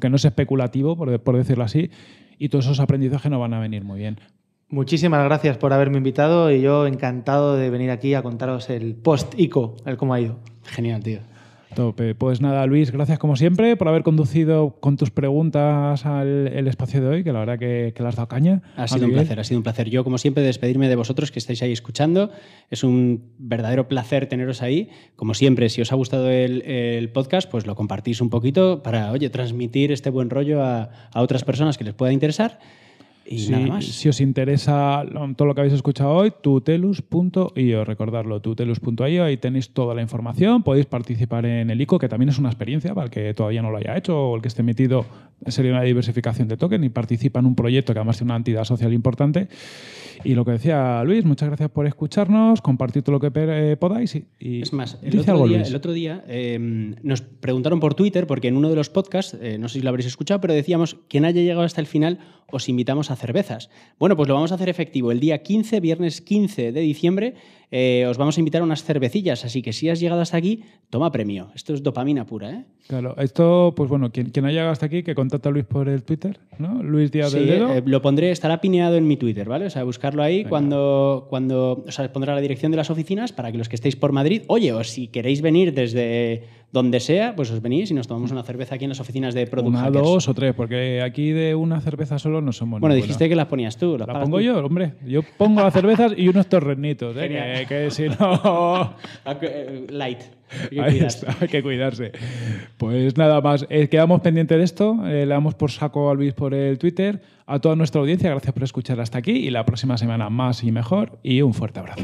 que no es especulativo, por decirlo así, y todos esos aprendizajes nos van a venir muy bien. Muchísimas gracias por haberme invitado y yo encantado de venir aquí a contaros el post-ICO, el cómo ha ido. Genial, tío. Tope. Pues nada, Luis, gracias como siempre por haber conducido con tus preguntas al el espacio de hoy, que la verdad que, las da has dado caña. Ha sido un placer, ha sido un placer. Yo, como siempre, despedirme de vosotros que estáis ahí escuchando. Es un verdadero placer teneros ahí. Como siempre, si os ha gustado el, podcast, pues lo compartís un poquito para, oye, transmitir este buen rollo a, a otras personas que les pueda interesar nada Si os interesa todo lo que habéis escuchado hoy, tutelus.io, recordarlo, tutelus.io, ahí tenéis toda la información, podéis participar en el ICO, que también es una experiencia para el que todavía no lo haya hecho o el que esté metido, sería una diversificación de token y participa en un proyecto que además tiene una entidad social importante. Y lo que decía Luis, muchas gracias por escucharnos, compartir todo lo que eh, podáis. Y, es más, el otro, día, em, nos preguntaron por Twitter, porque en uno de los podcasts, eh, no sé si lo habréis escuchado, pero decíamos, quien haya llegado hasta el final, os invitamos a cervezas. Bueno, pues lo vamos a hacer efectivo. El día 15, viernes 15 de diciembre, eh, os vamos a invitar a unas cervecillas. Así que si has llegado hasta aquí, toma premio. Esto es dopamina pura, ¿eh? Claro, esto, pues bueno, quien, quien ha llegado hasta aquí, que contacte a Luis por el Twitter, ¿no? Luis Díaz eh, lo pondré, estará pineado en mi Twitter, ¿vale? O sea, buscarlo ahí cuando, cuando, o sea, pondrá la dirección de las oficinas para que los que estéis por Madrid, oye, o si queréis venir desde donde sea, pues os venís y nos tomamos una cerveza aquí en las oficinas de producción Una, dos o tres, porque aquí de una cerveza solo no somos Bueno, dijiste que las ponías tú. Las ¿La pongo yo, hombre. Yo pongo las cervezas y unos torrenitos, ¿eh? que si no... Eh, light hay, que Ahí está, hay que cuidarse. Pues nada más, eh, quedamos pendientes de esto. Eh, le damos por saco a Luis por el Twitter. A toda nuestra audiencia, gracias por escuchar hasta aquí y la próxima semana más y mejor. Y un fuerte abrazo.